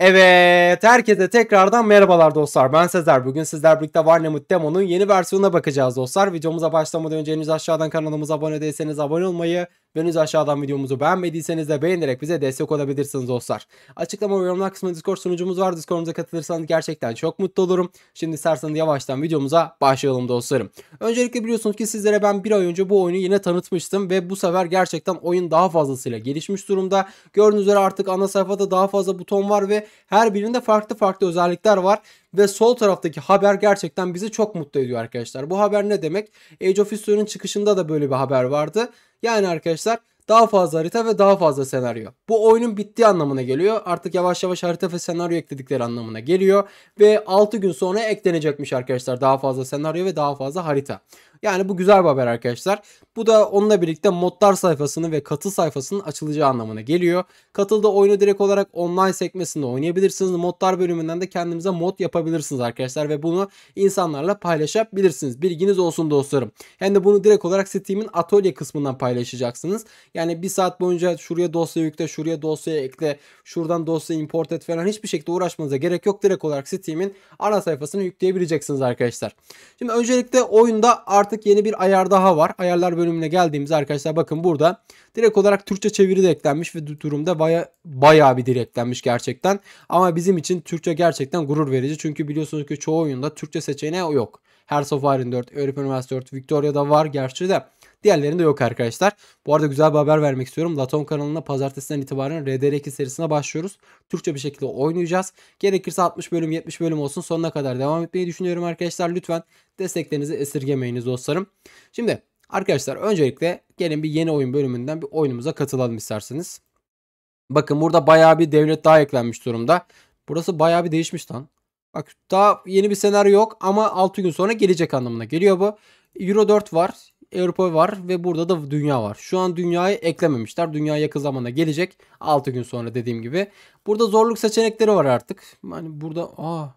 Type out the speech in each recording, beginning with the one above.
Evet, herkese tekrardan merhabalar dostlar. Ben Sezer. Bugün sizler birlikte Varnemut Demo'nun yeni versiyonuna bakacağız dostlar. Videomuza başlamadan önce henüz aşağıdan kanalımıza abone değilseniz abone olmayı Beni henüz aşağıdan videomuzu beğenmediyseniz de beğenerek bize destek olabilirsiniz dostlar. Açıklama ve yorumlar kısmında Discord sunucumuz var. Discord'umuza katılırsanız gerçekten çok mutlu olurum. Şimdi isterseniz yavaştan videomuza başlayalım dostlarım. Öncelikle biliyorsunuz ki sizlere ben bir ay önce bu oyunu yine tanıtmıştım ve bu sefer gerçekten oyun daha fazlasıyla gelişmiş durumda. Gördüğünüz üzere artık ana sayfada daha fazla buton var ve her birinde farklı farklı özellikler var ve sol taraftaki haber gerçekten bizi çok mutlu ediyor arkadaşlar. Bu haber ne demek? Age of History'nin çıkışında da böyle bir haber vardı. Yani arkadaşlar daha fazla harita ve daha fazla senaryo. Bu oyunun bittiği anlamına geliyor. Artık yavaş yavaş harita ve senaryo ekledikleri anlamına geliyor. Ve 6 gün sonra eklenecekmiş arkadaşlar daha fazla senaryo ve daha fazla harita. Yani bu güzel bir haber arkadaşlar. Bu da onunla birlikte modlar sayfasının ve katıl sayfasının açılacağı anlamına geliyor. Katılda oyunu direkt olarak online sekmesinde oynayabilirsiniz. Modlar bölümünden de kendinize mod yapabilirsiniz arkadaşlar ve bunu insanlarla paylaşabilirsiniz. Bilginiz olsun dostlarım. Hem de bunu direkt olarak Steam'in atölye kısmından paylaşacaksınız. Yani bir saat boyunca şuraya dosya yükle, şuraya dosya ekle, şuradan dosya import et falan hiçbir şekilde uğraşmanıza gerek yok. Direkt olarak Steam'in ana sayfasını yükleyebileceksiniz arkadaşlar. Şimdi öncelikle oyunda artık artık yeni bir ayar daha var. Ayarlar bölümüne geldiğimiz arkadaşlar bakın burada direkt olarak Türkçe çeviri de eklenmiş ve durumda baya baya bir dil eklenmiş gerçekten. Ama bizim için Türkçe gerçekten gurur verici. Çünkü biliyorsunuz ki çoğu oyunda Türkçe seçeneği yok. Her of Iron 4, European West 4, Victoria'da var gerçi de Diğerlerinde yok arkadaşlar. Bu arada güzel bir haber vermek istiyorum. Laton kanalına pazartesinden itibaren RDR2 serisine başlıyoruz. Türkçe bir şekilde oynayacağız. Gerekirse 60 bölüm 70 bölüm olsun sonuna kadar devam etmeyi düşünüyorum arkadaşlar. Lütfen desteklerinizi esirgemeyiniz dostlarım. Şimdi arkadaşlar öncelikle gelin bir yeni oyun bölümünden bir oyunumuza katılalım isterseniz. Bakın burada bayağı bir devlet daha eklenmiş durumda. Burası bayağı bir değişmiş lan. Bak daha yeni bir senaryo yok ama 6 gün sonra gelecek anlamına geliyor bu. Euro 4 var. Avrupa var ve burada da dünya var. Şu an dünyayı eklememişler. Dünya yakın zamanda gelecek. 6 gün sonra dediğim gibi. Burada zorluk seçenekleri var artık. Hani burada aa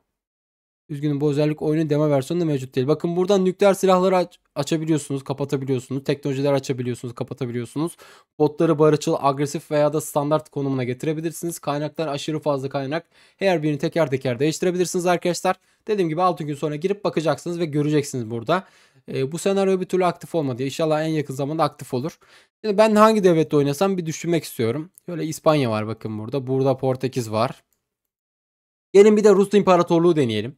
Üzgünüm bu özellik oyunun demo versiyonunda mevcut değil. Bakın buradan nükleer silahları aç açabiliyorsunuz, kapatabiliyorsunuz. Teknolojiler açabiliyorsunuz, kapatabiliyorsunuz. Botları barışçıl, agresif veya da standart konumuna getirebilirsiniz. Kaynaklar aşırı fazla kaynak. Her birini teker teker değiştirebilirsiniz arkadaşlar. Dediğim gibi 6 gün sonra girip bakacaksınız ve göreceksiniz burada. E, bu senaryo bir türlü aktif olmadı. İnşallah en yakın zamanda aktif olur. Şimdi ben hangi devlette oynasam bir düşünmek istiyorum. Böyle İspanya var bakın burada. Burada Portekiz var. Gelin bir de Rus İmparatorluğu deneyelim.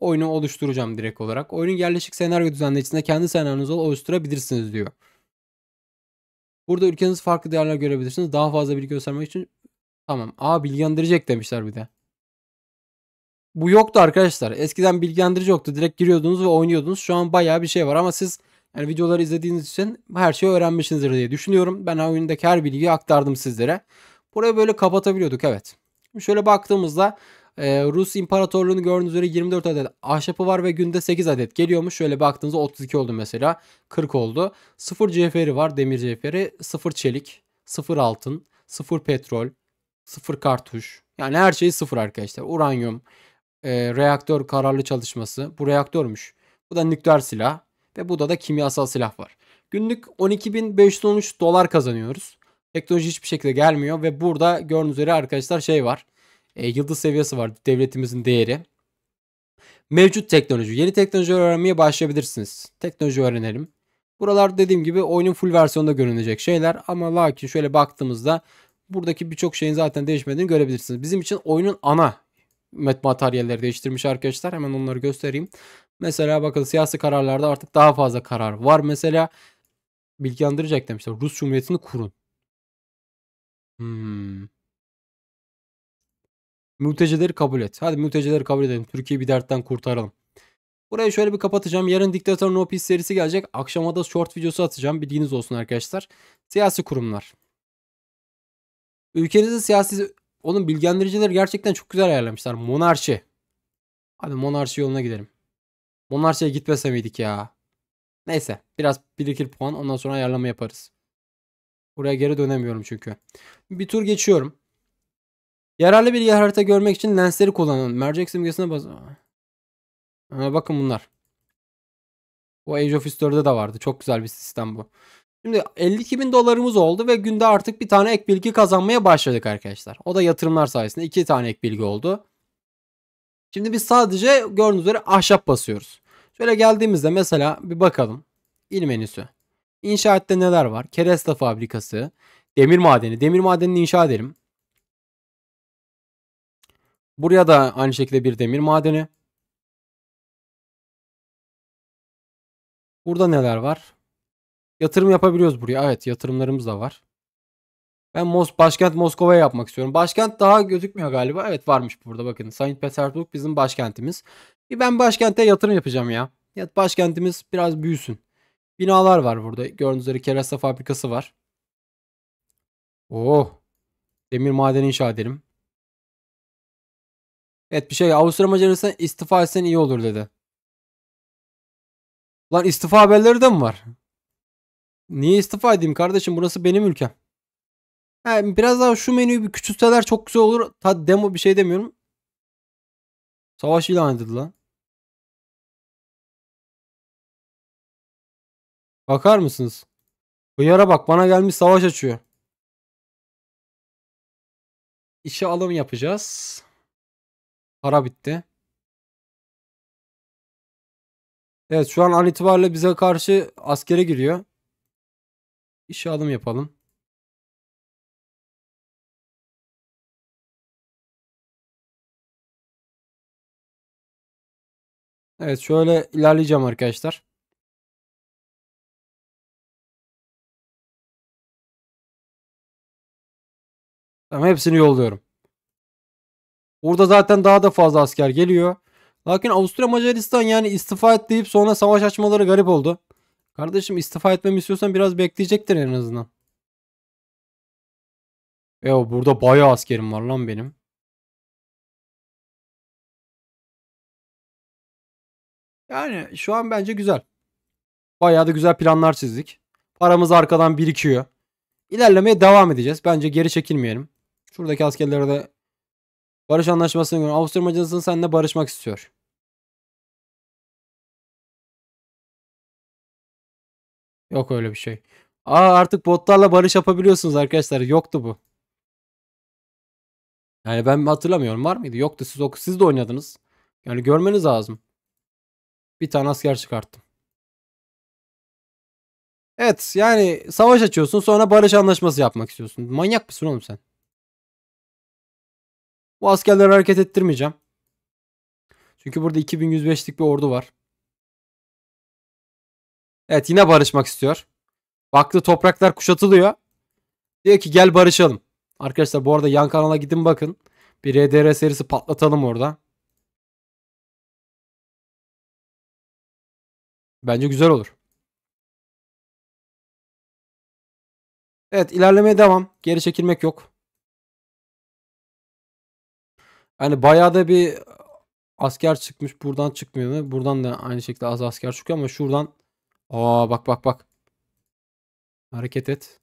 Oyunu oluşturacağım direkt olarak. Oyunun yerleşik senaryo düzenleyicisinde kendi senaryonuzu oluşturabilirsiniz diyor. Burada ülkenizi farklı değerler görebilirsiniz. Daha fazla bilgi göstermek için tamam. Aa bilgilendirecek demişler bir de bu yoktu arkadaşlar. Eskiden bilgilendirici yoktu. Direkt giriyordunuz ve oynuyordunuz. Şu an bayağı bir şey var ama siz yani videoları izlediğiniz için her şeyi öğrenmişsinizdir diye düşünüyorum. Ben oyundaki her bilgiyi aktardım sizlere. Burayı böyle kapatabiliyorduk evet. Şöyle baktığımızda e, Rus İmparatorluğu'nu gördüğünüz üzere 24 adet ahşapı var ve günde 8 adet geliyormuş. Şöyle baktığınızda 32 oldu mesela. 40 oldu. 0 cevheri var demir cevheri. 0 çelik. 0 altın. 0 petrol. 0 kartuş. Yani her şey 0 arkadaşlar. Uranyum e, reaktör kararlı çalışması. Bu reaktörmüş. Bu da nükleer silah ve bu da da kimyasal silah var. Günlük 12.513 dolar kazanıyoruz. Teknoloji hiçbir şekilde gelmiyor ve burada gördüğünüz üzere arkadaşlar şey var. E, yıldız seviyesi var devletimizin değeri. Mevcut teknoloji. Yeni teknoloji öğrenmeye başlayabilirsiniz. Teknoloji öğrenelim. Buralar dediğim gibi oyunun full versiyonda görünecek şeyler ama lakin şöyle baktığımızda buradaki birçok şeyin zaten değişmediğini görebilirsiniz. Bizim için oyunun ana Met materyalleri değiştirmiş arkadaşlar. Hemen onları göstereyim. Mesela bakın siyasi kararlarda artık daha fazla karar var. Mesela bilgilendirilecek demişler. Rus Cumhuriyeti'ni kurun. Hmm. Mültecileri kabul et. Hadi mültecileri kabul edelim. Türkiye'yi bir dertten kurtaralım. Burayı şöyle bir kapatacağım. Yarın Diktatör No Peace serisi gelecek. Akşama da short videosu atacağım. Bilginiz olsun arkadaşlar. Siyasi kurumlar. Ülkenizde siyasi Oğlum bilgilendiricileri gerçekten çok güzel ayarlamışlar. Monarşi. Hadi monarşi yoluna gidelim. Monarşiye gitmese miydik ya? Neyse biraz birikir puan ondan sonra ayarlama yaparız. Buraya geri dönemiyorum çünkü. Bir tur geçiyorum. Yararlı bir harita görmek için lensleri kullanın. Mercek simgesine baz... Ha, bakın bunlar. Bu Age of History'de de vardı. Çok güzel bir sistem bu. Şimdi 52 bin dolarımız oldu ve günde artık bir tane ek bilgi kazanmaya başladık arkadaşlar. O da yatırımlar sayesinde iki tane ek bilgi oldu. Şimdi biz sadece gördüğünüz üzere ahşap basıyoruz. Şöyle geldiğimizde mesela bir bakalım. İl menüsü. İnşaatte neler var? Kereste fabrikası. Demir madeni. Demir madenini inşa edelim. Buraya da aynı şekilde bir demir madeni. Burada neler var? Yatırım yapabiliyoruz buraya. Evet yatırımlarımız da var. Ben Mos başkent Moskova'ya yapmak istiyorum. Başkent daha gözükmüyor galiba. Evet varmış burada bakın. Saint Petersburg bizim başkentimiz. E ben başkente yatırım yapacağım ya. ya. Başkentimiz biraz büyüsün. Binalar var burada. Gördüğünüz üzere kerasta fabrikası var. Oh. Demir madeni inşa edelim. Evet bir şey. Avusturya Macaristan istifa etsen iyi olur dedi. Lan istifa haberleri de mi var? Niye istifa edeyim kardeşim? Burası benim ülkem. Yani biraz daha şu menüyü bir küçültseler çok güzel olur. Ta demo bir şey demiyorum. Savaş ilan edildi lan. Bakar mısınız? Bu yara bak bana gelmiş savaş açıyor. İşe alım yapacağız. Para bitti. Evet şu an an itibariyle bize karşı askere giriyor. İşe alım yapalım. Evet şöyle ilerleyeceğim arkadaşlar. Tamam hepsini yolluyorum. Burada zaten daha da fazla asker geliyor. Lakin Avusturya Macaristan yani istifa et deyip sonra savaş açmaları garip oldu. Kardeşim istifa etmemi istiyorsan biraz bekleyecektir en azından. Ya burada bayağı askerim var lan benim. Yani şu an bence güzel. Bayağı da güzel planlar çizdik. Paramız arkadan birikiyor. İlerlemeye devam edeceğiz. Bence geri çekilmeyelim. Şuradaki askerlere de barış anlaşmasına göre Avusturya Macaristan'ın seninle barışmak istiyor. Yok öyle bir şey. Aa artık botlarla barış yapabiliyorsunuz arkadaşlar. Yoktu bu. Yani ben hatırlamıyorum. Var mıydı? Yoktu. Siz, siz de oynadınız. Yani görmeniz lazım. Bir tane asker çıkarttım. Evet yani savaş açıyorsun sonra barış anlaşması yapmak istiyorsun. Manyak mısın oğlum sen? Bu askerleri hareket ettirmeyeceğim. Çünkü burada 2105'lik bir ordu var. Evet yine barışmak istiyor. Baktı topraklar kuşatılıyor. Diyor ki gel barışalım. Arkadaşlar bu arada yan kanala gidin bakın. Bir RDR serisi patlatalım orada. Bence güzel olur. Evet ilerlemeye devam. Geri çekilmek yok. Hani bayağı da bir asker çıkmış. Buradan çıkmıyor mu? Buradan da aynı şekilde az asker çıkıyor ama şuradan Aa bak bak bak. Hareket et.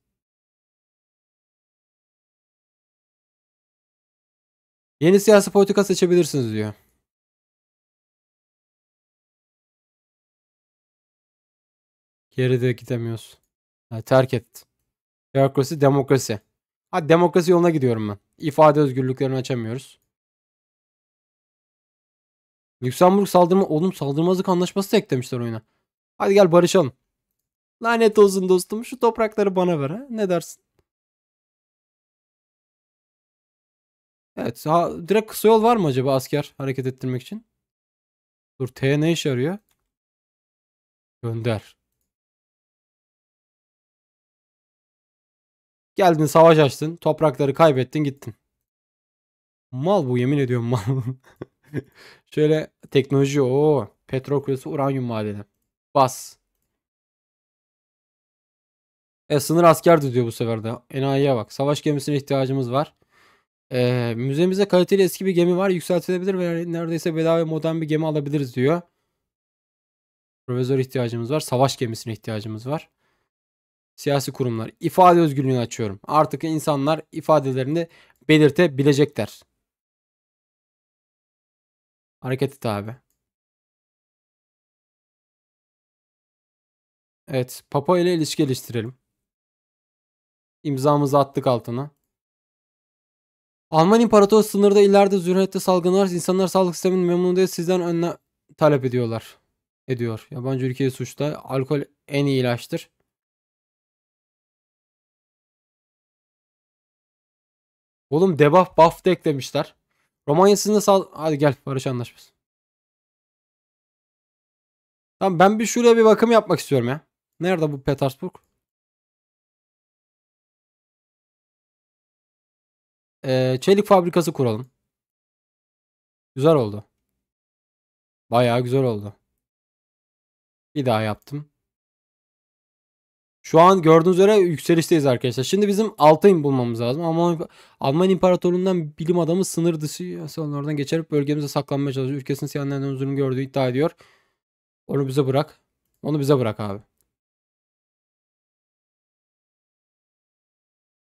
Yeni siyasi politika seçebilirsiniz diyor. Geride gidemiyoruz. Ha, terk et. demokrasi demokrasi. Ha, demokrasi yoluna gidiyorum ben. İfade özgürlüklerini açamıyoruz. Lüksemburg saldırma, oğlum saldırmazlık anlaşması da eklemişler oyuna. Hadi gel barışalım. Lanet olsun dostum şu toprakları bana ver ha. Ne dersin? Evet ha, direkt kısa yol var mı acaba asker hareket ettirmek için? Dur T ne işe arıyor? Gönder. Geldin savaş açtın. Toprakları kaybettin gittin. Mal bu yemin ediyorum mal. Şöyle teknoloji o petrol kuyusu uranyum madeni. Bas. E sınır asker de diyor bu sefer de. Enayiye bak. Savaş gemisine ihtiyacımız var. E, müzemizde kaliteli eski bir gemi var. Yükseltilebilir ve neredeyse bedava modern bir gemi alabiliriz diyor. Profesör ihtiyacımız var. Savaş gemisine ihtiyacımız var. Siyasi kurumlar. ifade özgürlüğünü açıyorum. Artık insanlar ifadelerini belirtebilecekler. Hareket et abi. Evet. Papa ile ilişki geliştirelim. İmzamızı attık altına. Alman İmparatoru sınırda ileride zürriyette salgın var. İnsanlar sağlık sisteminin memnun değil. Sizden önüne talep ediyorlar. Ediyor. Yabancı ülkeyi suçta. Alkol en iyi ilaçtır. Oğlum debuff buff de eklemişler. Romanya sizinle sal... Hadi gel barış anlaşması. Tamam ben bir şuraya bir bakım yapmak istiyorum ya. Nerede bu Petersburg? Ee, çelik fabrikası kuralım. Güzel oldu. Bayağı güzel oldu. Bir daha yaptım. Şu an gördüğünüz üzere yükselişteyiz arkadaşlar. Şimdi bizim Altay'ın bulmamız lazım. Ama Alman İmparatorluğundan bilim adamı sınır dışı salonlardan geçerip bölgemize saklanmaya çalışıyor. Ülkesinin siyanlarından zulüm gördüğü iddia ediyor. Onu bize bırak. Onu bize bırak abi.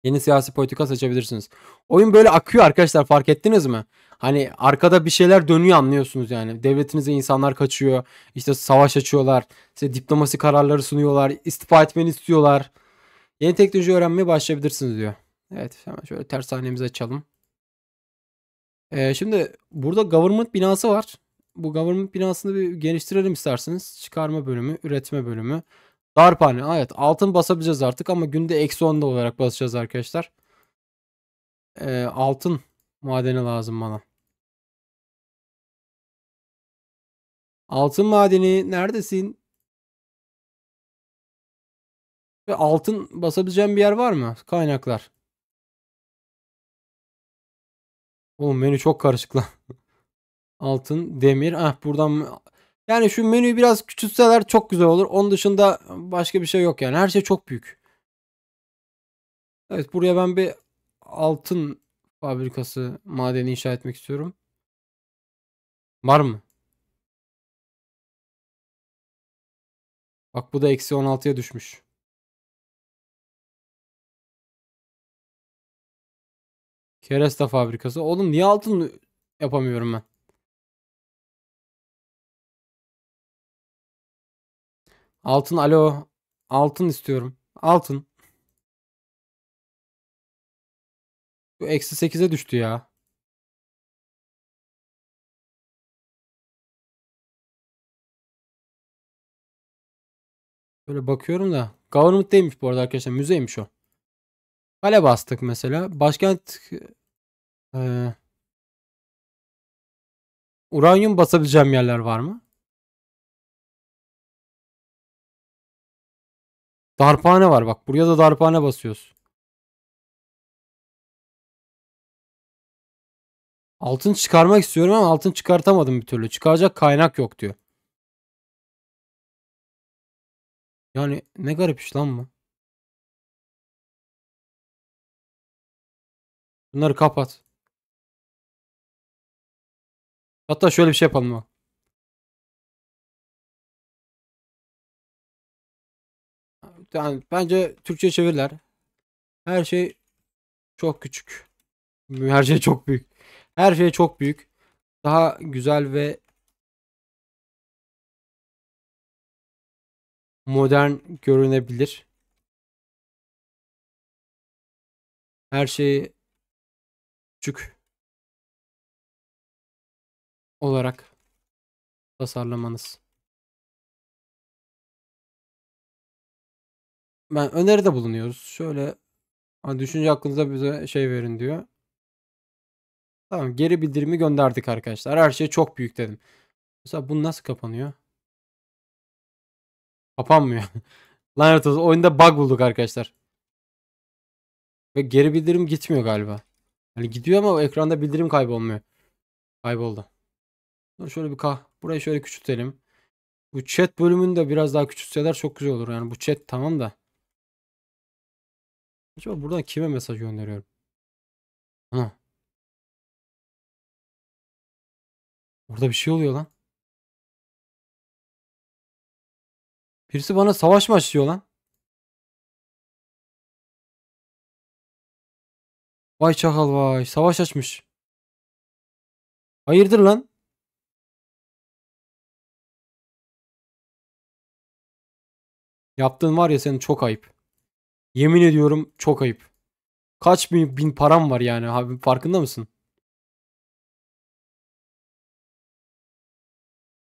Yeni siyasi politika seçebilirsiniz. Oyun böyle akıyor arkadaşlar fark ettiniz mi? Hani arkada bir şeyler dönüyor anlıyorsunuz yani. Devletinize insanlar kaçıyor. İşte savaş açıyorlar. Size diplomasi kararları sunuyorlar. istifa etmeni istiyorlar. Yeni teknoloji öğrenmeye başlayabilirsiniz diyor. Evet hemen şöyle ters hanemizi açalım. Ee, şimdi burada government binası var. Bu government binasını bir geliştirelim isterseniz. Çıkarma bölümü, üretme bölümü. Darphane. Evet altın basabileceğiz artık ama günde eksi 10'da olarak basacağız arkadaşlar. Ee, altın madeni lazım bana. Altın madeni neredesin? Ve altın basabileceğim bir yer var mı? Kaynaklar. Oğlum menü çok karışık lan. Altın, demir. Ah buradan yani şu menüyü biraz küçültseler çok güzel olur. Onun dışında başka bir şey yok yani. Her şey çok büyük. Evet buraya ben bir altın fabrikası madeni inşa etmek istiyorum. Var mı? Bak bu da eksi 16'ya düşmüş. Keresta fabrikası. Oğlum niye altın yapamıyorum ben? Altın alo. Altın istiyorum. Altın. Bu eksi sekize düştü ya. Böyle bakıyorum da. Government değilmiş bu arada arkadaşlar. Müzeymiş o. Kale bastık mesela. Başkent e, uranyum basabileceğim yerler var mı? Darphane var bak. Buraya da darphane basıyoruz. Altın çıkarmak istiyorum ama altın çıkartamadım bir türlü. Çıkaracak kaynak yok diyor. Yani ne garip iş lan bu. Bunları kapat. Hatta şöyle bir şey yapalım. Bak. yani bence Türkçe çevirler. Her şey çok küçük. Her şey çok büyük. Her şey çok büyük. Daha güzel ve modern görünebilir. Her şey küçük olarak tasarlamanız. ben öneride bulunuyoruz. Şöyle hani düşünce hakkınızda bize şey verin diyor. Tamam geri bildirimi gönderdik arkadaşlar. Her şey çok büyük dedim. Mesela bu nasıl kapanıyor? Kapanmıyor. Lanet olsun oyunda bug bulduk arkadaşlar. Ve geri bildirim gitmiyor galiba. Yani gidiyor ama ekranda bildirim kaybolmuyor. Kayboldu. Şöyle bir kah. Burayı şöyle küçültelim. Bu chat bölümünü de biraz daha küçültseler çok güzel olur. Yani bu chat tamam da. Acaba buradan kime mesaj gönderiyorum? Ana. Orada bir şey oluyor lan. Birisi bana savaş mı açıyor lan? Vay çakal vay. Savaş açmış. Hayırdır lan? Yaptığın var ya senin çok ayıp. Yemin ediyorum çok ayıp. Kaç bin, bin param var yani abi farkında mısın?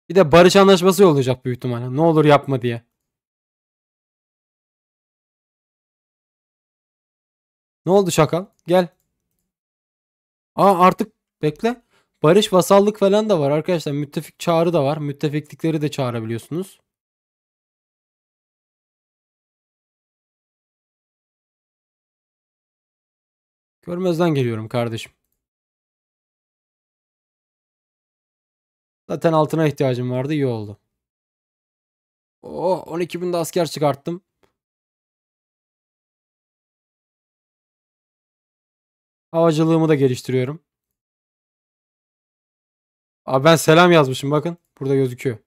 Bir de barış anlaşması olacak büyük ihtimalle. Ne olur yapma diye. Ne oldu şaka? Gel. Aa artık bekle. Barış vasallık falan da var arkadaşlar. Müttefik çağrı da var. Müttefiklikleri de çağırabiliyorsunuz. Görmezden geliyorum kardeşim. Zaten altına ihtiyacım vardı iyi oldu. Oo 12 binde asker çıkarttım. Havacılığımı da geliştiriyorum. Abi ben selam yazmışım bakın. Burada gözüküyor.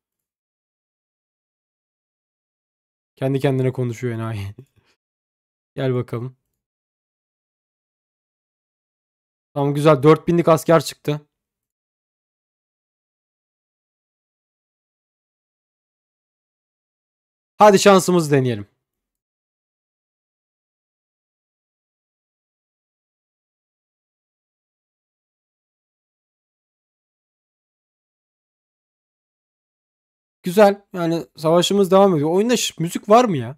Kendi kendine konuşuyor enayi. Gel bakalım. Tamam güzel 4000'lik asker çıktı. Hadi şansımızı deneyelim. Güzel. Yani savaşımız devam ediyor. Oyunda müzik var mı ya?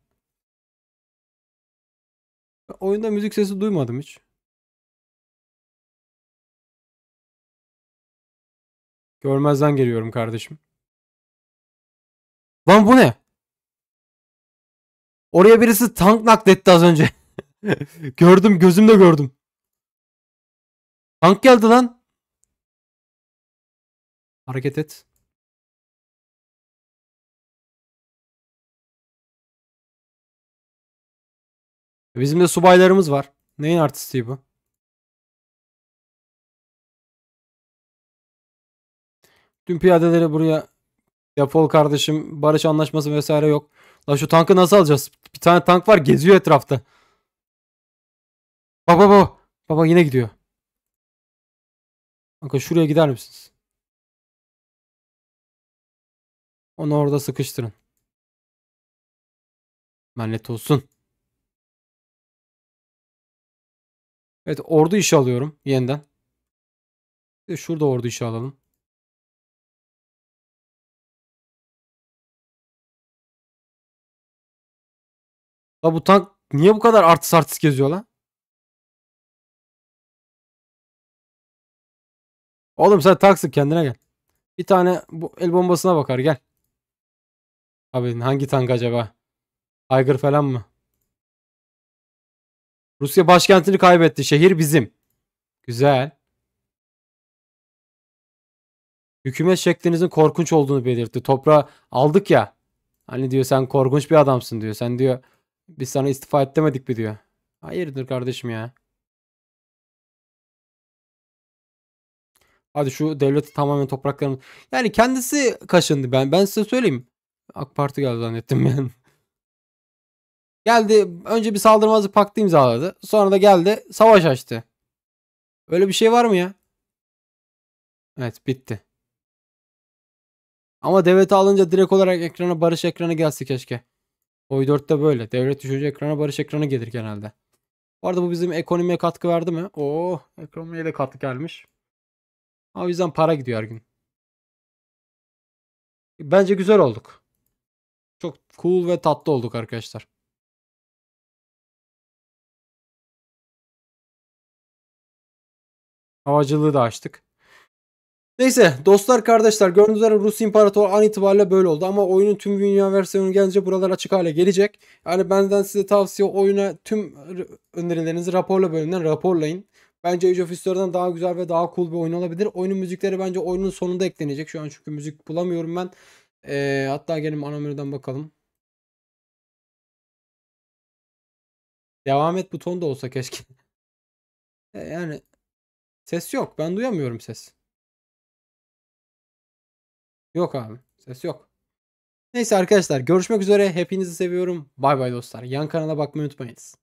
Oyunda müzik sesi duymadım hiç. Görmezden geliyorum kardeşim. Lan bu ne? Oraya birisi tank nakletti az önce. gördüm gözümle gördüm. Tank geldi lan. Hareket et. Bizim de subaylarımız var. Neyin artisti bu? Tüm piyadeleri buraya. yapol kardeşim barış anlaşması vesaire yok. La şu tankı nasıl alacağız? Bir tane tank var geziyor etrafta. Baba baba. Baba yine gidiyor. Kanka şuraya gider misiniz? Onu orada sıkıştırın. Lanet olsun. Evet ordu işi alıyorum yeniden. Bir şurada ordu işi alalım. La bu tank niye bu kadar artist artist geziyor lan? Oğlum sen taksın kendine gel. Bir tane bu el bombasına bakar gel. Abi hangi tank acaba? Aygır falan mı? Rusya başkentini kaybetti. Şehir bizim. Güzel. Hükümet şeklinizin korkunç olduğunu belirtti. Toprağı aldık ya. Hani diyor sen korkunç bir adamsın diyor. Sen diyor biz sana istifa et demedik mi diyor. Hayırdır kardeşim ya. Hadi şu devleti tamamen topraklarını... Yani kendisi kaşındı ben. Ben size söyleyeyim. AK Parti geldi zannettim ben. geldi önce bir saldırmazlık paktı imzaladı. Sonra da geldi savaş açtı. Öyle bir şey var mı ya? Evet bitti. Ama devleti alınca direkt olarak ekrana barış ekranı gelse keşke. Oy4'te böyle. Devlet düşücü ekrana barış ekranı gelir genelde. Bu arada bu bizim ekonomiye katkı verdi mi? Oo, oh, ekonomiye de katkı gelmiş. O yüzden para gidiyor her gün. Bence güzel olduk. Çok cool ve tatlı olduk arkadaşlar. Havacılığı da açtık. Neyse dostlar kardeşler gördüğünüz üzere Rus İmparatoru an itibariyle böyle oldu ama oyunun tüm dünya versiyonu gelince buralar açık hale gelecek. Yani benden size tavsiye oyuna tüm önerilerinizi raporla bölümden raporlayın. Bence Age of History'den daha güzel ve daha cool bir oyun olabilir. Oyunun müzikleri bence oyunun sonunda eklenecek. Şu an çünkü müzik bulamıyorum ben. Ee, hatta gelin ana menüden bakalım. Devam et butonu da olsa keşke. Ee, yani ses yok. Ben duyamıyorum ses. Yok abi. Ses yok. Neyse arkadaşlar görüşmek üzere. Hepinizi seviyorum. Bay bay dostlar. Yan kanala bakmayı unutmayınız.